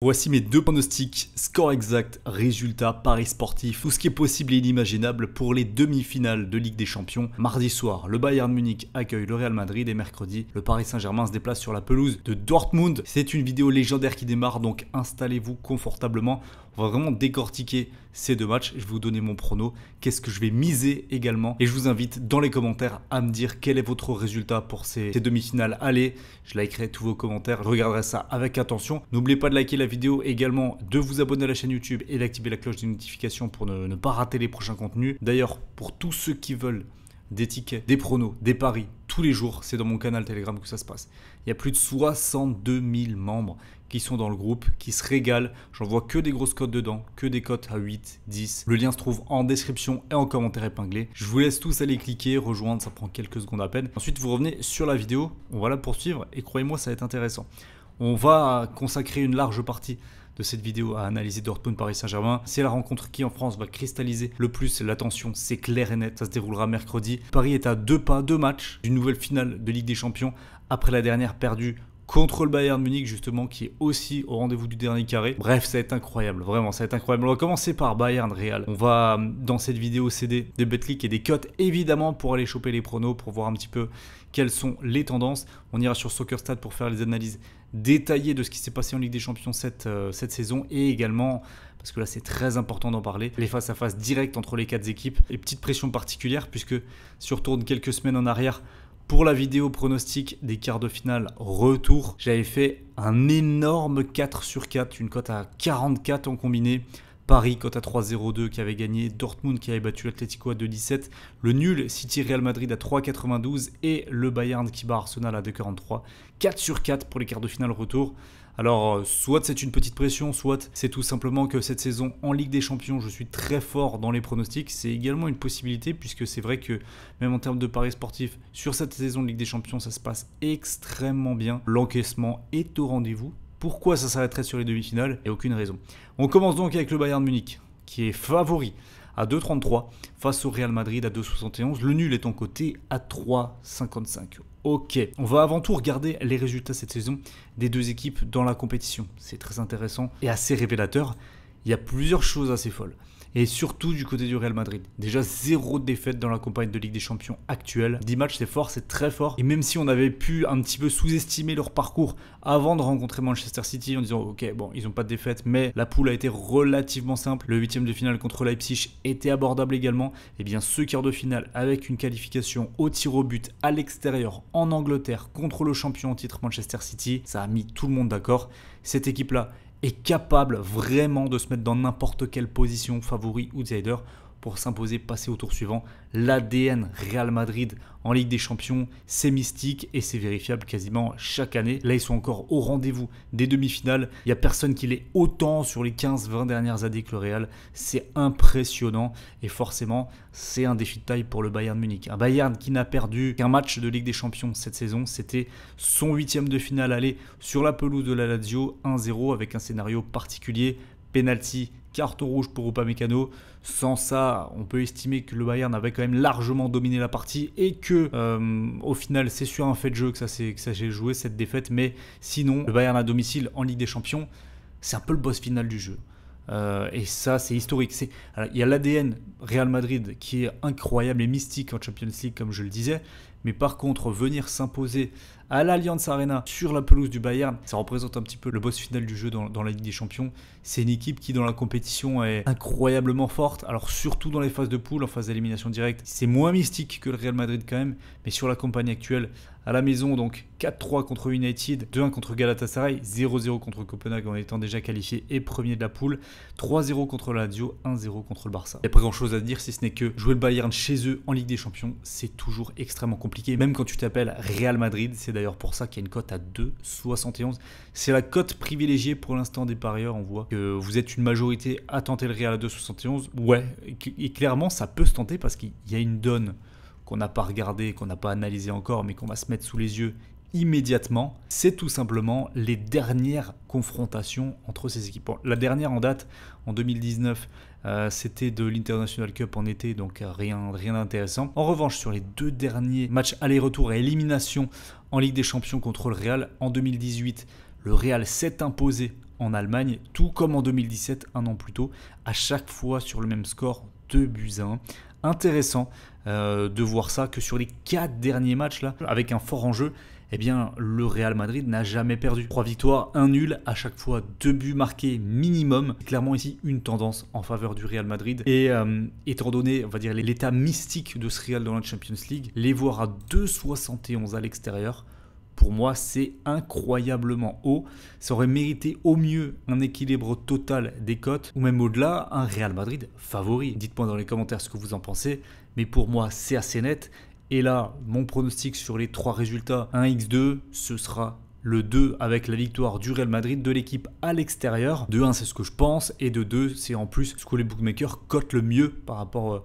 Voici mes deux pronostics, score exact, résultat, paris sportif, tout ce qui est possible et inimaginable pour les demi-finales de Ligue des Champions. Mardi soir, le Bayern Munich accueille le Real Madrid et mercredi, le Paris Saint-Germain se déplace sur la pelouse de Dortmund. C'est une vidéo légendaire qui démarre, donc installez-vous confortablement. On va vraiment décortiquer ces deux matchs. Je vais vous donner mon prono, qu'est-ce que je vais miser également. Et je vous invite dans les commentaires à me dire quel est votre résultat pour ces, demi-finales. Allez, je likerai tous vos commentaires, je regarderai ça avec attention. N'oubliez pas de liker la vidéo également, de vous abonner à la chaîne YouTube et d'activer la cloche des notifications pour ne, ne pas rater les prochains contenus. D'ailleurs, pour tous ceux qui veulent des tickets, des pronos, des paris tous les jours. C'est dans mon canal Telegram que ça se passe. Il y a plus de 62 000 membres qui sont dans le groupe, qui se régalent. J'en vois que des grosses cotes dedans, que des cotes à 8, 10. Le lien se trouve en description et en commentaire épinglé. Je vous laisse tous aller cliquer, rejoindre, ça prend quelques secondes à peine. Ensuite, vous revenez sur la vidéo, on va la poursuivre et croyez-moi, ça va être intéressant. On va consacrer une large partie de cette vidéo à analyser Dortmund Paris Saint-Germain. C'est la rencontre qui en France va cristalliser le plus l'attention, c'est clair et net, ça se déroulera mercredi. Paris est à deux pas, deux matchs d'une nouvelle finale de Ligue des Champions après la dernière perdue contre le Bayern Munich justement qui est aussi au rendez-vous du dernier carré. Bref, ça va être incroyable, vraiment, ça va être incroyable. On va commencer par Bayern Real. On va euh, dans cette vidéo céder des Betlick et des cotes évidemment pour aller choper les pronos, pour voir un petit peu quelles sont les tendances. On ira sur SoccerStat pour faire les analyses détaillées de ce qui s'est passé en Ligue des Champions cette, euh, saison et également parce que là c'est très important d'en parler, les face-à-face directes entre les quatre équipes Les petites pressions particulières, puisque si on retourne quelques semaines en arrière, pour la vidéo pronostic des quarts de finale retour, j'avais fait un énorme 4 sur 4, une cote à 44 en combiné Paris quant à 3-0-2 qui avait gagné, Dortmund qui avait battu l'Atletico à 2-17, le nul City Real Madrid à 3-92 et le Bayern qui bat Arsenal à 2-43. 4 sur 4 pour les quarts de finale retour. Alors, euh, soit c'est une petite pression, soit c'est tout simplement que cette saison en Ligue des Champions, je suis très fort dans les pronostics. C'est également une possibilité, puisque c'est vrai que même en termes de paris sportifs, sur cette saison de Ligue des Champions, ça se passe extrêmement bien. L'encaissement est au rendez-vous. Pourquoi ça s'arrêterait sur les demi-finales Et aucune raison. On commence donc avec le Bayern Munich, qui est favori à 2,33 face au Real Madrid à 2,71. Le nul est en côté à 3,55. Ok, on va avant tout regarder les résultats cette saison des deux équipes dans la compétition. C'est très intéressant et assez révélateur. Il y a plusieurs choses assez folles et surtout du côté du Real Madrid. Déjà zéro défaite dans la campagne de Ligue des Champions actuelle. 10 matchs, c'est fort, c'est très fort. Et même si on avait pu un petit peu sous-estimer leur parcours avant de rencontrer Manchester City en disant ok, bon, ils n'ont pas de défaite, mais la poule a été relativement simple. Le huitième de finale contre Leipzig était abordable également. Et eh bien ce quart de finale avec une qualification au tir au but à l'extérieur en Angleterre contre le champion en titre Manchester City, ça a mis tout le monde d'accord. Cette équipe-là, est capable vraiment de se mettre dans n'importe quelle position, favori, outsider, pour s'imposer, passer au tour suivant. L'ADN Real Madrid en Ligue des Champions, c'est mystique et c'est vérifiable quasiment chaque année. Là, ils sont encore au rendez-vous des demi-finales. Il n'y a personne qui l'ait autant sur les 15-20 dernières années que le Real. C'est impressionnant et forcément, c'est un défi de taille pour le Bayern Munich. Un Bayern qui n'a perdu qu'un match de Ligue des Champions cette saison. C'était son huitième de finale aller sur la pelouse de la Lazio 1-0 avec un scénario particulier penalty, carte rouge pour Upamecano. Sans ça, on peut estimer que le Bayern avait quand même largement dominé la partie et que, euh, au final, c'est sur un fait de jeu que ça s'est joué cette défaite. Mais sinon, le Bayern à domicile en Ligue des Champions, c'est un peu le boss final du jeu. Euh, et ça, c'est historique. C'est il y a l'ADN Real Madrid qui est incroyable et mystique en Champions League, comme je le disais. Mais par contre, venir s'imposer à l'alliance Arena sur la pelouse du Bayern, ça représente un petit peu le boss final du jeu dans, dans la Ligue des Champions. C'est une équipe qui, dans la compétition, est incroyablement forte. Alors, surtout dans les phases de poule, en phase d'élimination directe, c'est moins mystique que le Real Madrid quand même. Mais sur la campagne actuelle, à la maison, donc 4-3 contre United, 2-1 contre Galatasaray, 0-0 contre Copenhague en étant déjà qualifié et premier de la poule, 3-0 contre l'Adio, Lazio, 1-0 contre le Barça. Il n'y a pas grand chose à dire si ce n'est que jouer le Bayern chez eux en Ligue des Champions, c'est toujours extrêmement compliqué, même quand tu t'appelles Real Madrid, c'est d'ailleurs pour ça qu'il y a une cote à 2,71. C'est la cote privilégiée pour l'instant des parieurs, on voit que vous êtes une majorité à tenter le Real à 2,71. Ouais, et clairement ça peut se tenter parce qu'il y a une donne qu'on n'a pas regardé, qu'on n'a pas analysé encore, mais qu'on va se mettre sous les yeux immédiatement, c'est tout simplement les dernières confrontations entre ces équipes. La dernière en date, en 2019, euh, c'était de l'International Cup en été, donc rien, rien d'intéressant. En revanche, sur les deux derniers matchs aller-retour et élimination en Ligue des Champions contre le Real, en 2018, le Real s'est imposé en Allemagne, tout comme en 2017, un an plus tôt, à chaque fois sur le même score, 2 buts à 1. Intéressant euh, de voir ça, que sur les quatre derniers matchs, là, avec un fort enjeu, eh bien, le Real Madrid n'a jamais perdu. 3 victoires, 1 nul, à chaque fois 2 buts marqués minimum. Clairement ici, une tendance en faveur du Real Madrid. Et euh, étant donné, on va dire, l'état mystique de ce Real dans la Champions League, les voir à 2,71 à l'extérieur, pour moi, c'est incroyablement haut. Ça aurait mérité au mieux un équilibre total des cotes, ou même au-delà, un Real Madrid favori. Dites-moi dans les commentaires ce que vous en pensez, mais pour moi, c'est assez net. Et là, mon pronostic sur les trois résultats, 1x2, ce sera le 2 avec la victoire du Real Madrid de l'équipe à l'extérieur. De 1, c'est ce que je pense, et de 2, c'est en plus ce que les bookmakers cotent le mieux par rapport euh,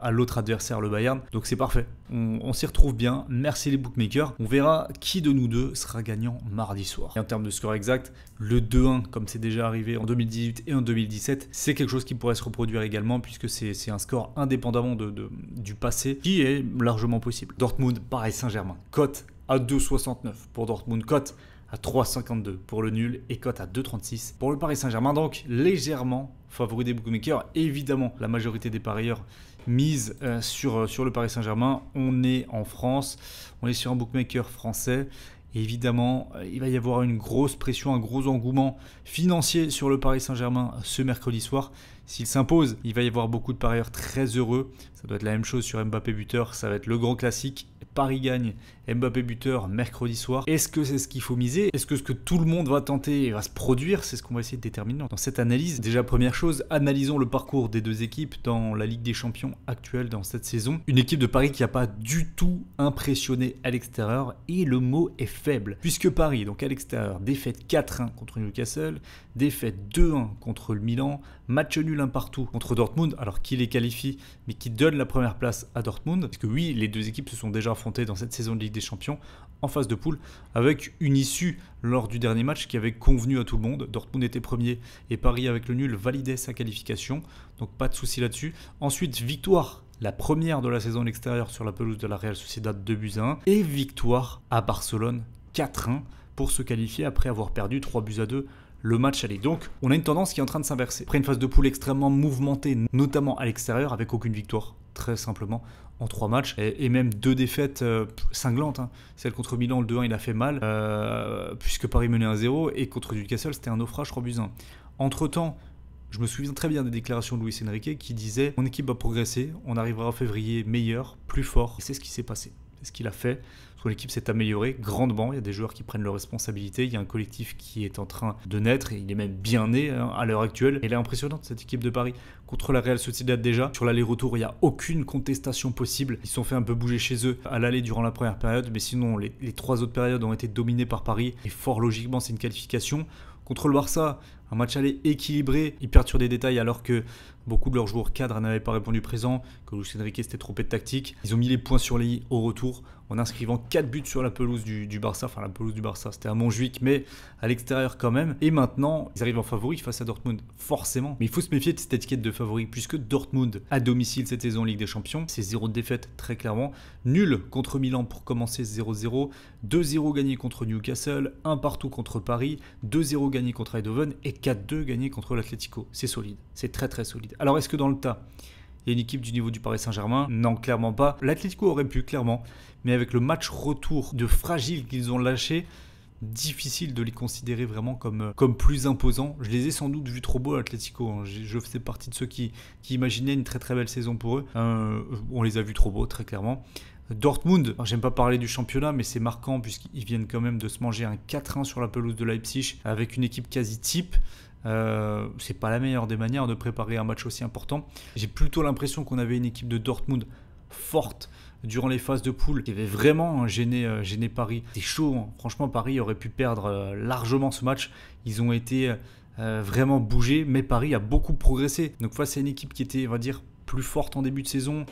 à l'autre adversaire, le Bayern. Donc c'est parfait. On, s'y retrouve bien. Merci les bookmakers. On verra qui de nous deux sera gagnant mardi soir. Et en termes de score exact, le 2-1, comme c'est déjà arrivé en 2018 et en 2017, c'est quelque chose qui pourrait se reproduire également, puisque c'est un score indépendamment de, du passé, qui est largement possible. Dortmund, pareil Saint-Germain, cote à 2,69 pour Dortmund, cote à 3,52 pour le nul et cote à 2,36 pour le Paris Saint-Germain. Donc légèrement favori des bookmakers. Évidemment, la majorité des parieurs mise euh, sur, euh, sur le Paris Saint-Germain. On est en France, on est sur un bookmaker français. évidemment, euh, il va y avoir une grosse pression, un gros engouement financier sur le Paris Saint-Germain ce mercredi soir. S'il s'impose, il va y avoir beaucoup de parieurs très heureux. Ça doit être la même chose sur Mbappé buteur, ça va être le grand classique. Paris gagne, Mbappé buteur mercredi soir. Est-ce que c'est ce qu'il faut miser Est-ce que ce que tout le monde va tenter et va se produire C'est ce qu'on va essayer de déterminer dans cette analyse. Déjà, première chose, analysons le parcours des deux équipes dans la Ligue des Champions actuelle dans cette saison. Une équipe de Paris qui n'a pas du tout impressionné à l'extérieur et le mot est faible. Puisque Paris, donc à l'extérieur, défaite 4-1 contre Newcastle, défaite 2-1 contre le Milan, match nul un partout contre Dortmund, alors qui les qualifie, mais qui donne la première place à Dortmund. Parce que oui, les deux équipes se sont déjà dans cette saison de Ligue des Champions en phase de poule, avec une issue lors du dernier match qui avait convenu à tout le monde. Dortmund était premier et Paris avec le nul validait sa qualification, donc pas de souci là-dessus. Ensuite, victoire la première de la saison à l'extérieur sur la pelouse de la Real Sociedad 2 buts à 1 et victoire à Barcelone 4-1 pour se qualifier après avoir perdu 3 buts à 2 le match aller. Donc, on a une tendance qui est en train de s'inverser. Après une phase de poule extrêmement mouvementée, notamment à l'extérieur, avec aucune victoire, très simplement, en trois matchs et, même deux défaites euh, cinglantes. Hein. Celle contre Milan, le 2-1, il a fait mal euh, puisque Paris menait 1-0 et contre Newcastle, c'était un naufrage 3 Entre temps, je me souviens très bien des déclarations de Luis Enrique qui disait Mon équipe va progresser, on arrivera en février meilleur, plus fort. Et c'est ce qui s'est passé, c'est ce qu'il a fait l'équipe s'est améliorée grandement. Il y a des joueurs qui prennent leurs responsabilités. Il y a un collectif qui est en train de naître. Et il est même bien né hein, à l'heure actuelle. Elle est impressionnante, cette équipe de Paris. Contre la Real Sociedad déjà. Sur l'aller-retour, il n'y a aucune contestation possible. Ils sont fait un peu bouger chez eux à l'aller durant la première période. Mais sinon, les, trois autres périodes ont été dominées par Paris. Et fort logiquement, c'est une qualification. Contre le Barça, un match aller équilibré. Il perturbe sur des détails alors que Beaucoup de leurs joueurs cadres n'avaient pas répondu présent, que Luis Enrique s'était trop de tactique. Ils ont mis les points sur les i au retour en inscrivant 4 buts sur la pelouse du, Barça, enfin la pelouse du Barça, c'était à Montjuic, mais à l'extérieur quand même. Et maintenant, ils arrivent en favori face à Dortmund, forcément. Mais il faut se méfier de cette étiquette de favori, puisque Dortmund, à domicile cette saison en Ligue des Champions, c'est zéro défaite, très clairement. Nul contre Milan pour commencer 0-0, 2-0 gagné contre Newcastle, 1 partout contre Paris, 2-0 gagné contre Eindhoven et 4-2 gagné contre l'Atlético. C'est solide, c'est très très solide. Alors est-ce que dans le tas, il y a une équipe du niveau du Paris Saint-Germain Non, clairement pas. L'Atlético aurait pu, clairement. Mais avec le match retour de fragile qu'ils ont lâché, difficile de les considérer vraiment comme, euh, comme plus imposants. Je les ai sans doute vus trop beaux à hein. Je, faisais partie de ceux qui, imaginaient une très très belle saison pour eux. Euh, on les a vus trop beaux, très clairement. Dortmund, j'aime pas parler du championnat, mais c'est marquant puisqu'ils viennent quand même de se manger un 4-1 sur la pelouse de Leipzig avec une équipe quasi type. Euh, c'est pas la meilleure des manières de préparer un match aussi important. J'ai plutôt l'impression qu'on avait une équipe de Dortmund forte durant les phases de poule qui avait vraiment hein, gêné, euh, gêné Paris. C'est chaud, hein. franchement Paris aurait pu perdre euh, largement ce match. Ils ont été vraiment bougés, mais Paris a beaucoup progressé. Donc face à une équipe qui était, on va dire, plus forte en début de saison,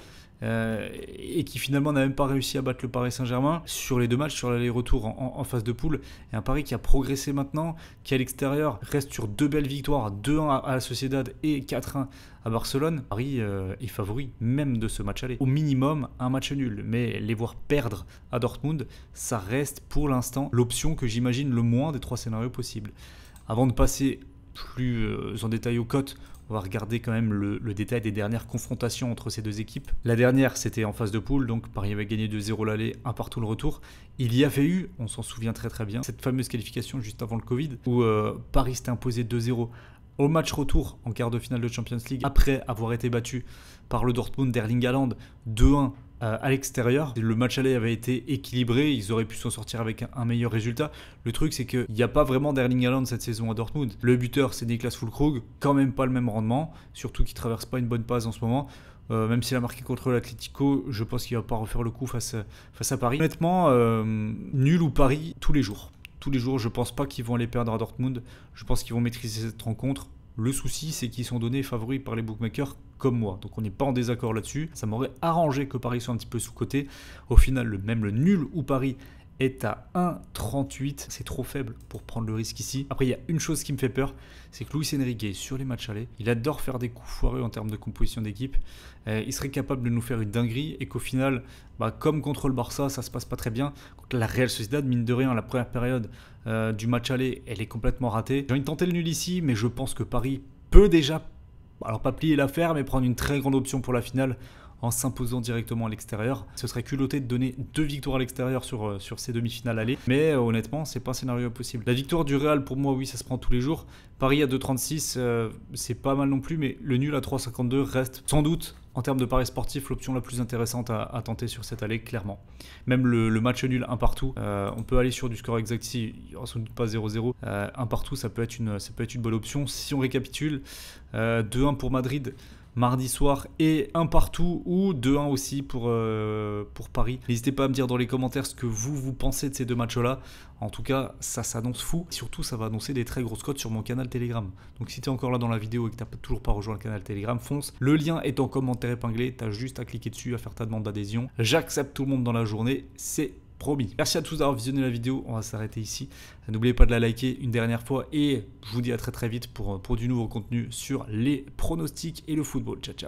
euh, et qui finalement n'a même pas réussi à battre le Paris Saint-Germain sur les deux matchs, sur l'aller-retour en, phase de poule. Et un Paris qui a progressé maintenant, qui à l'extérieur reste sur deux belles victoires, 2-1 à, la Sociedad et 4-1 à Barcelone. Paris euh, est favori même de ce match aller. Au minimum, un match nul, mais les voir perdre à Dortmund, ça reste pour l'instant l'option que j'imagine le moins des trois scénarios possibles. Avant de passer plus euh, en détail aux cotes, on va regarder quand même le, détail des dernières confrontations entre ces deux équipes. La dernière, c'était en phase de poule, donc Paris avait gagné 2-0 l'aller, un partout le retour. Il y avait eu, on s'en souvient très très bien, cette fameuse qualification juste avant le Covid, où euh, Paris s'était imposé 2-0 au match retour en quart de finale de Champions League, après avoir été battu par le Dortmund d'Erling Haaland 2-1 euh, à l'extérieur. Le match aller avait été équilibré, ils auraient pu s'en sortir avec un, meilleur résultat. Le truc, c'est qu'il n'y a pas vraiment d'Erling Haaland cette saison à Dortmund. Le buteur, c'est Niklas Fulkrug, quand même pas le même rendement, surtout qu'il traverse pas une bonne passe en ce moment. Euh, même s'il a marqué contre l'Atlético, je pense qu'il va pas refaire le coup face, face à Paris. Honnêtement, euh, nul ou Paris tous les jours. Tous les jours, je pense pas qu'ils vont aller perdre à Dortmund. Je pense qu'ils vont maîtriser cette rencontre. Le souci, c'est qu'ils sont donnés favoris par les bookmakers comme moi. Donc on n'est pas en désaccord là-dessus. Ça m'aurait arrangé que Paris soit un petit peu sous-coté. Au final, même le nul ou Paris est à 1,38. C'est trop faible pour prendre le risque ici. Après, il y a une chose qui me fait peur, c'est que Luis Enrique, sur les matchs allés, il adore faire des coups foireux en termes de composition d'équipe. Euh, il serait capable de nous faire une dinguerie et qu'au final, bah, comme contre le Barça, ça se passe pas très bien. Contre la Real Sociedad, mine de rien, la première période euh, du match aller, elle est complètement ratée. J'ai envie de tenter le nul ici, mais je pense que Paris peut déjà, alors pas plier l'affaire, mais prendre une très grande option pour la finale en s'imposant directement à l'extérieur. Ce serait culotté de donner deux victoires à l'extérieur sur, euh, sur ces demi-finales allées, mais euh, honnêtement, c'est pas un scénario possible. La victoire du Real, pour moi, oui, ça se prend tous les jours. Paris à 2,36, euh, c'est pas mal non plus, mais le nul à 3,52 reste sans doute en termes de paris sportif, l'option la plus intéressante à, tenter sur cette allée, clairement. Même le, match nul, un partout, on peut aller sur du score exact si on oh, doute pas 0-0. un partout, ça peut, être une, ça peut être une bonne option. Si on récapitule, 2-1 pour Madrid, mardi soir et un partout ou 2-1 aussi pour, euh, pour Paris. N'hésitez pas à me dire dans les commentaires ce que vous, vous pensez de ces deux matchs-là. En tout cas, ça s'annonce fou. surtout, ça va annoncer des très grosses cotes sur mon canal Telegram. Donc si tu es encore là dans la vidéo et que tu n'as toujours pas rejoint le canal Telegram, fonce. Le lien est en commentaire épinglé. Tu as juste à cliquer dessus, à faire ta demande d'adhésion. J'accepte tout le monde dans la journée. C'est promis. Merci à tous d'avoir visionné la vidéo, on va s'arrêter ici. N'oubliez pas de la liker une dernière fois et je vous dis à très très vite pour, euh, pour du nouveau contenu sur les pronostics et le football. Ciao ciao